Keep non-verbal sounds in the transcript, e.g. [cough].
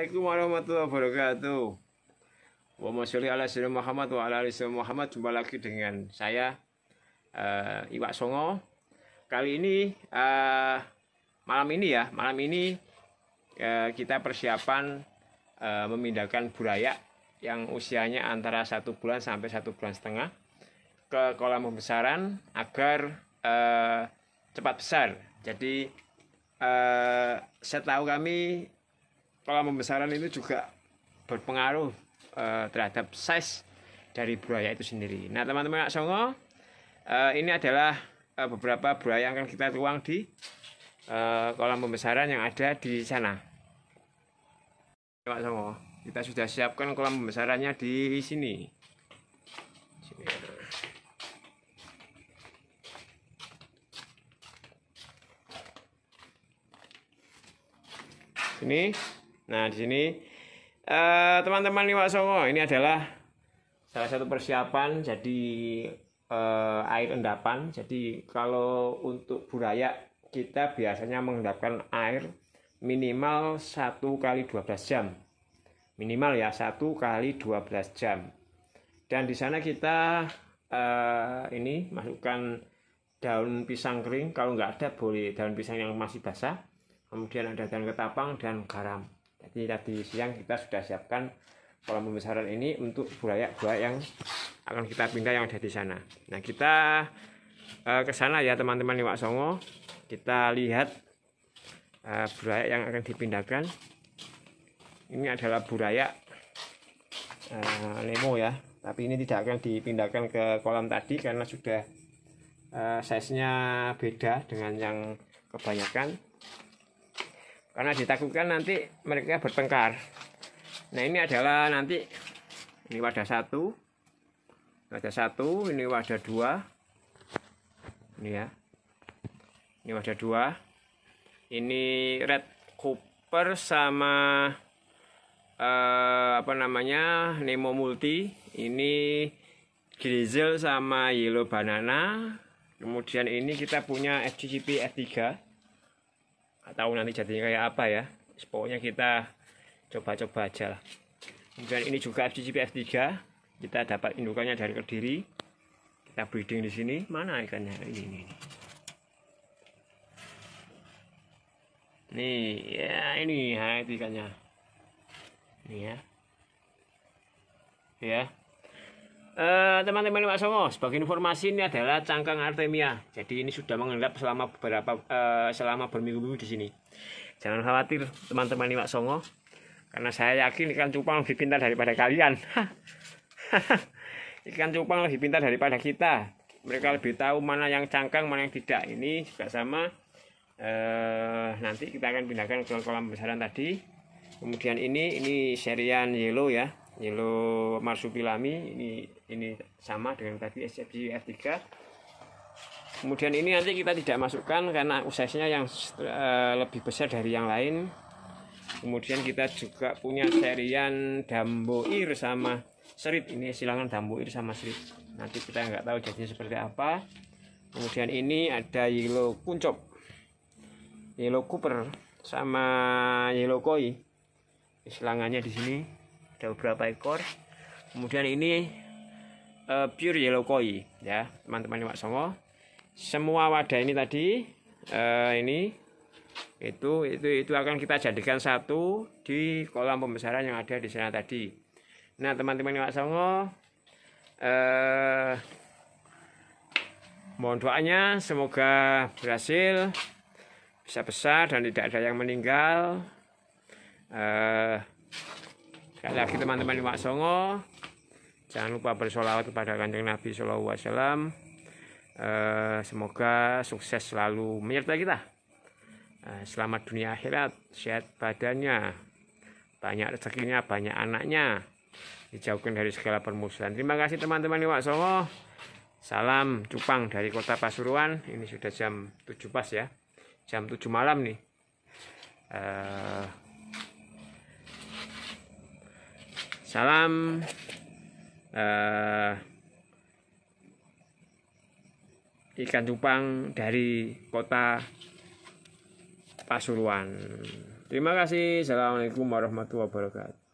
Assalamualaikum warahmatullahi wabarakatuh. Wa sholli ala sayyidina Muhammad wa ala ali Muhammad. Jumpa lagi dengan saya uh, Iwak Songo. Kali ini uh, malam ini ya, malam ini uh, kita persiapan uh, memindahkan burayak yang usianya antara satu bulan sampai satu bulan setengah ke kolam pembesaran agar uh, cepat besar. Jadi uh, tahu kami kolam pembesaran itu juga berpengaruh uh, terhadap size dari buaya itu sendiri. Nah, teman-teman Kak Songo, uh, ini adalah uh, beberapa buaya yang akan kita tuang di uh, kolam pembesaran yang ada di sana. Kak Songo, kita sudah siapkan kolam pembesarannya di sini. Ini Nah, di sini eh, teman-teman uh, Liwak Songo ini adalah salah satu persiapan jadi uh, air endapan. Jadi kalau untuk buraya kita biasanya mengendapkan air minimal 1 kali 12 jam. Minimal ya 1 kali 12 jam. Dan di sana kita uh, ini masukkan daun pisang kering kalau nggak ada boleh daun pisang yang masih basah kemudian ada daun ketapang dan garam jadi tadi siang kita sudah siapkan kolam pembesaran ini untuk buaya buaya yang akan kita pindah yang ada di sana. Nah kita kesana eh, ke sana ya teman-teman Liwak Songo. Kita lihat burayak eh, buaya yang akan dipindahkan. Ini adalah buaya Nemo eh, ya. Tapi ini tidak akan dipindahkan ke kolam tadi karena sudah eh, size-nya beda dengan yang kebanyakan karena ditakutkan nanti mereka bertengkar nah ini adalah nanti ini wadah satu wadah satu ini wadah dua ini ya ini wadah dua ini red cooper sama eh, apa namanya Nemo multi ini Grizzle sama Yellow Banana. Kemudian ini kita punya FCCP F3 nggak tahu nanti jadinya kayak apa ya pokoknya kita coba-coba aja lah kemudian ini juga FCCP F3 kita dapat indukannya dari Kediri kita breeding di sini mana ikannya ini ini, ini. nih ya ini hai ikannya nih ya ya Eh, teman-teman Pak Songo, sebagai informasi ini adalah cangkang artemia. Jadi ini sudah mengendap selama beberapa uh, selama berminggu-minggu di sini. Jangan khawatir teman-teman Pak Songo, karena saya yakin ikan cupang lebih pintar daripada kalian. [laughs] ikan cupang lebih pintar daripada kita. Mereka lebih tahu mana yang cangkang, mana yang tidak. Ini juga sama. Uh, nanti kita akan pindahkan ke kolam besaran tadi. Kemudian ini ini serian yellow ya. Yellow marsupilami ini ini sama dengan tadi SFG F3 kemudian ini nanti kita tidak masukkan karena usahanya yang eh, lebih besar dari yang lain kemudian kita juga punya serian damboir sama serit ini silangan damboir sama serit nanti kita nggak tahu jadinya seperti apa kemudian ini ada yellow kuncup, yellow cooper sama yellow koi silangannya di sini ada beberapa ekor kemudian ini uh, pure yellow koi ya teman-teman Pak Songo semua wadah ini tadi uh, ini itu itu itu akan kita jadikan satu di kolam pembesaran yang ada di sana tadi nah teman-teman Pak Songo uh, mohon doanya semoga berhasil bisa besar dan tidak ada yang meninggal uh, Sekali lagi teman-teman di Songo, jangan lupa bersolawat kepada kanjeng Nabi Sallallahu Alaihi Wasallam. Eh, semoga sukses selalu menyertai kita. Eh, selamat dunia akhirat, sehat badannya, banyak rezekinya, banyak anaknya. Dijauhkan dari segala permusuhan. Terima kasih teman-teman di Songo. Salam Cupang dari kota Pasuruan. Ini sudah jam 7 pas ya. Jam 7 malam nih. Uh, Salam uh, ikan cupang dari kota Pasuruan. Terima kasih. Assalamualaikum warahmatullahi wabarakatuh.